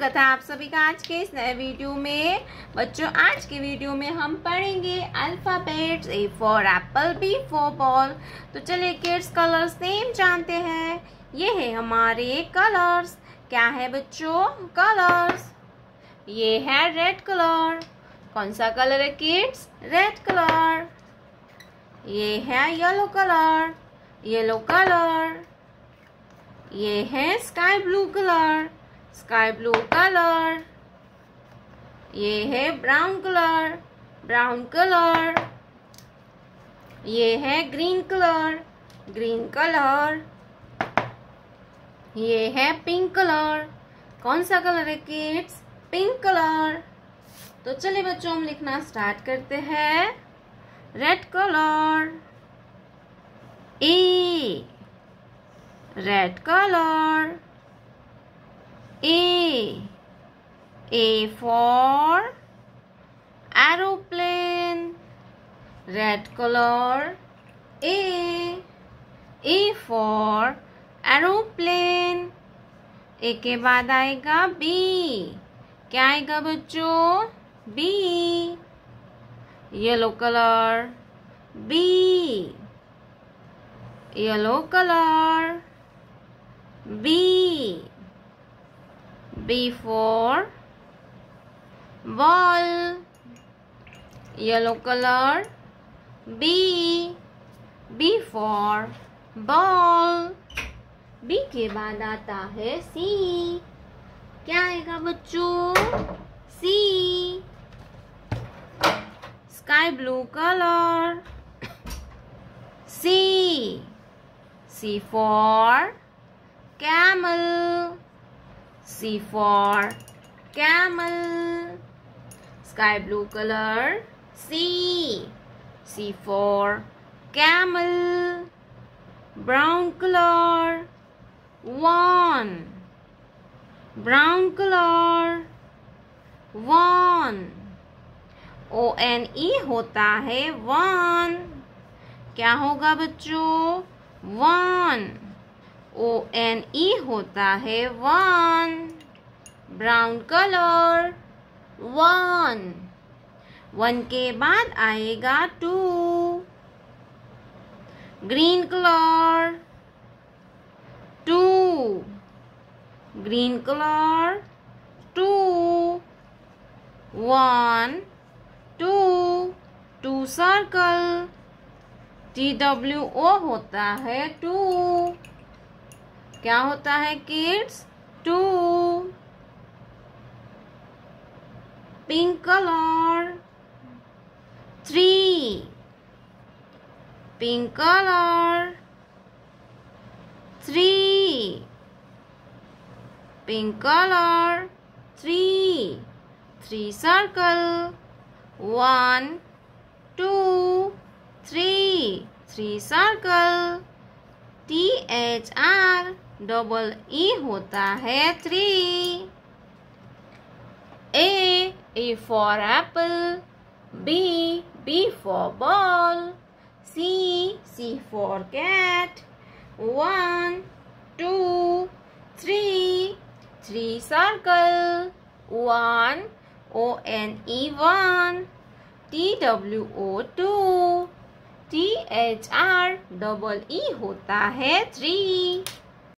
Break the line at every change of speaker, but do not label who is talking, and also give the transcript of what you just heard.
स्वागत है आप सभी का आज के इस नए वीडियो में बच्चों आज के वीडियो में हम पढ़ेंगे alphabet A for apple B for ball तो चलिए किड्स कलर्स नेम जानते हैं ये है हमारे कलर्स क्या है बच्चों कलर्स ये है रेड कलर कौन सा कलर है किड्स रेड कलर ये है येलो कलर येलो कलर ये है sky blue colour sky blue colour ये है ब्राउन कलर ब्राउन कलर ये है ग्रीन कलर ग्रीन कलर ये है पिंक कलर कौन सा कलर है किड्स पिंक कलर तो चलिए बच्चों हम लिखना स्टार्ट करते हैं red colour A red colour A. A for aeroplane. Red color. A. A for aeroplane. A के बाद आएगा B. क्या आएगा बच्चों B. yellow color B. yellow color. B. B for ball yellow color B B for ball B के बाद आता है C क्या आएगा बच्चों C sky blue colour C C for camel C for camel. Sky blue color. C. C for camel. Brown color. One. Brown color. One. O N E होता है one. क्या होगा बच्चों One. ओ एन ई होता है one brown colour one one के बाद आएगा two green colour two green colour two one two two circle T W O होता है टू क्या होता है kids two pink colour three pink colour three pink colour three three circle one two three three circle T H R double E होता है three A A for apple B B for ball C C for cat one two three three circle one O N E one T W O two T H R double E होता है three